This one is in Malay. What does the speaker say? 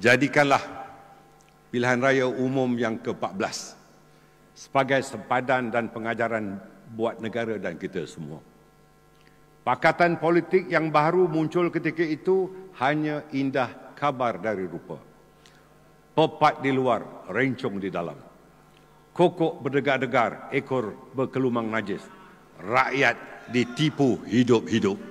jadikanlah pilihan raya umum yang ke-14 sebagai sempadan dan pengajaran buat negara dan kita semua. Pakatan politik yang baru muncul ketika itu hanya indah kabar dari rupa. Pepat di luar, rencung di dalam. Kokok berdegar-degar, ekor berkelumang najis. Rakyat ditipu hidup-hidup.